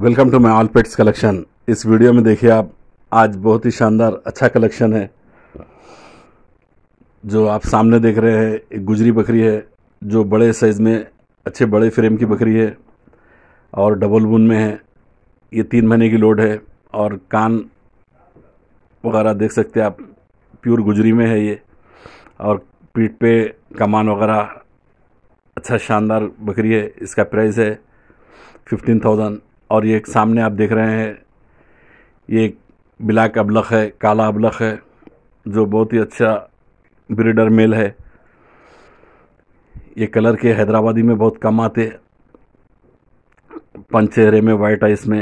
welcome to my all pets collection इस video में देखिए आप आज बहुत ही शानदार अच्छा कलेक्शन है जो आप सामने देख रहे हैं एक गुजरी बकरी है जो बड़े साइज़ में अच्छे बड़े फ्रेम की बकरी है और डबल बुन में है ये तीन महीने की लोड है और कान वगैरह देख सकते हैं आप प्योर गुजरी में है ये और पीठ पे कमान वगैरह अच्छा शानदार बकरी है इसका प्राइस है फिफ्टीन थाउजेंड और ये सामने आप देख रहे हैं ये एक ब्लैक अबलख है काला अबलख है जो बहुत ही अच्छा ब्रीडर मेल है ये कलर के हैदराबादी में बहुत कम आते पंचेहरे में वाइट है इसमें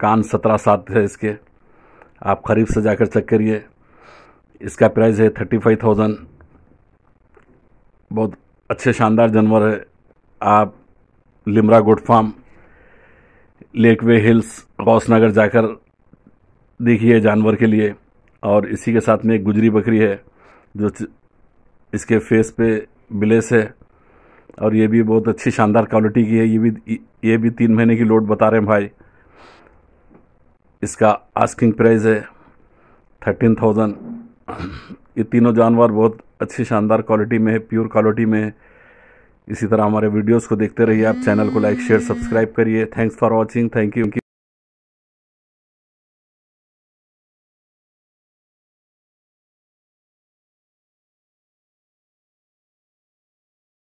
कान सत्रह सात है इसके आप खरीफ से जाकर चेक करिए इसका प्राइस है थर्टी फाइव थाउजेंड बहुत अच्छे शानदार जानवर है आप Limra good farm Lakeway Hills Gausnagar जाकर देखिए जानवर के लिए और इसी के साथ में एक गुजरी बकरी है जो इसके फेस पे बिलेस है और ये भी बहुत अच्छी शानदार क्वालिटी की है ये भी ये भी तीन महीने की लोड बता रहे हैं भाई इसका आस्किंग प्राइस है थर्टीन थाउजेंड ये तीनों जानवर बहुत अच्छी शानदार क्वालिटी में है प्योर क्वालिटी में है इसी तरह हमारे वीडियोस को देखते रहिए आप चैनल को लाइक शेयर सब्सक्राइब करिए thanks for watching thank you